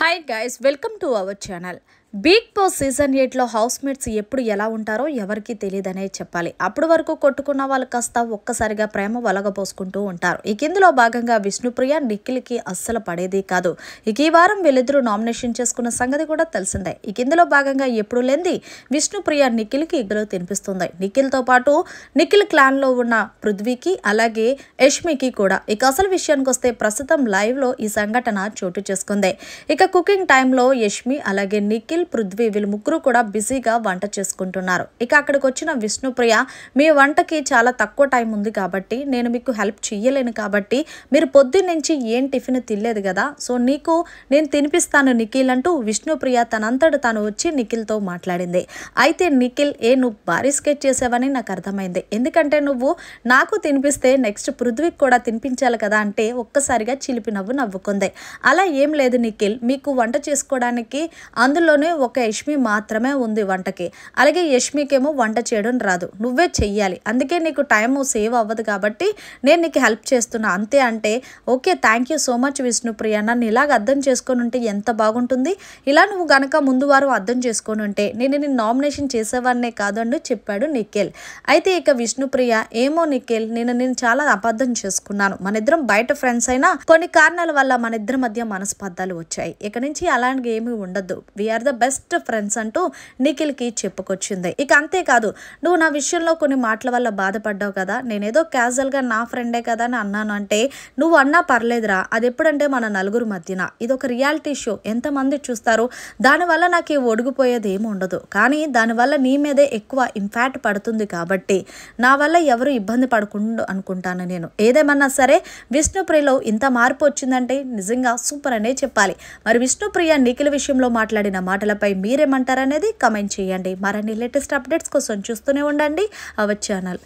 Hi guys, welcome to our channel. Big Boss season ఎయిట్లో housemates ఎప్పుడు ఎలా ఉంటారో ఎవరికీ తెలియదనే చెప్పాలి అప్పటి వరకు కొట్టుకున్న వాళ్ళు కాస్త ఒక్కసారిగా ప్రేమ వలగపోసుకుంటూ ఉంటారు ఇక ఇందులో భాగంగా విష్ణుప్రియ నిఖిల్కి అస్సలు పడేది కాదు ఇక ఈ వారం వీళ్ళిద్దరూ నామినేషన్ చేసుకున్న సంగతి కూడా తెలిసిందే ఇక ఇందులో భాగంగా ఎప్పుడు లేని విష్ణుప్రియ నిఖిల్కి ఇద్దరు తినిపిస్తుంది నిఖిల్తో పాటు నిఖిల్ క్లాన్లో ఉన్న పృథ్వీకి అలాగే యష్మికి కూడా ఇక అసలు విషయానికి వస్తే ప్రస్తుతం లైవ్లో ఈ సంఘటన చోటు చేసుకుంది ఇక కుకింగ్ టైంలో యష్మి అలాగే నిఖిల్ నిఖిల్ పృథ్వీ వీళ్ళు ముగ్గురు కూడా బిజీగా వంట చేసుకుంటున్నారు ఇక అక్కడికి వచ్చిన విష్ణుప్రియ మీ వంటకి చాలా తక్కువ టైం ఉంది కాబట్టి నేను మీకు హెల్ప్ చేయలేను కాబట్టి మీరు పొద్దున్నుంచి ఏం టిఫిన్ తినలేదు కదా సో నీకు నేను తినిపిస్తాను నిఖిల్ అంటూ విష్ణుప్రియ తనంతట తను వచ్చి నిఖిల్తో మాట్లాడింది అయితే నిఖిల్ ఏ నువ్వు భారీ స్కెచ్ చేసావని నాకు అర్థమైంది ఎందుకంటే నువ్వు నాకు తినిపిస్తే నెక్స్ట్ పృథ్వీకి కూడా తినిపించాలి కదా అంటే ఒక్కసారిగా చిలిపి నవ్వు నవ్వుకుంది అలా ఏం లేదు నిఖిల్ మీకు వంట చేసుకోవడానికి అందులోనే ఒక యష్మి మాత్రమే ఉంది వంటకి అలాగే యష్మికేమో వంట చేయడం రాదు నువ్వే చెయ్యాలి అందుకే నీకు టైం సేవ్ అవ్వదు కాబట్టి నేను నీకు హెల్ప్ చేస్తున్నా అంతే అంటే okay thank you so much Vishnupriya నన్ను ఇలాగ అర్థం చేసుకొని ఉంటే ఎంత బాగుంటుంది ఇలా నువ్వు గనక ముందు వారు అర్థం చేసుకొని ఉంటే నేను నేను నామినేషన్ చేసేవాడినే కాదండి చెప్పాడు నిఖిల్ అయితే ఇక విష్ణుప్రియ ఏమో నిఖిల్ నేను నేను చాలా అబద్ధం చేసుకున్నాను మన ఇద్దరం బయట ఫ్రెండ్స్ అయినా కొన్ని కారణాల వల్ల మన ఇద్దరి మధ్య మనస్పర్ధాలు వచ్చాయి ఇక నుంచి అలాంటివి ఏమీ ఉండదు వీఆర్ ద బెస్ట్ ఫ్రెండ్స్ అంటూ నిఖిల్కి చెప్పుకొచ్చింది ఇక అంతేకాదు నువ్వు నా విషయంలో కొన్ని మాటల వల్ల బాధపడ్డావు కదా నేనేదో క్యాజువల్గా నా ఫ్రెండే కదా అని అన్నాను అంటే నువ్వు అన్నా పర్లేదురా అది ఎప్పుడంటే మన నలుగురు మధ్యన ఇది ఒక రియాలిటీ షో ఎంతమంది చూస్తారు దానివల్ల నాకు ఒడిగిపోయేది ఏమి ఉండదు కానీ దానివల్ల నీ మీదే ఎక్కువ ఇంపాక్ట్ పడుతుంది కాబట్టి నా వల్ల ఎవరు ఇబ్బంది పడకుండా అనుకుంటాను నేను ఏదేమన్నా సరే విష్ణుప్రియలో ఇంత మార్పు వచ్చిందంటే నిజంగా సూపర్ అనే చెప్పాలి మరి విష్ణుప్రియ నిఖిల్ విషయంలో మాట్లాడిన మాటలు విషయాలపై మీరేమంటారనేది కమెంట్ చేయండి మరిన్ని లేటెస్ట్ అప్డేట్స్ కోసం చూస్తూనే ఉండండి అవర్ ఛానల్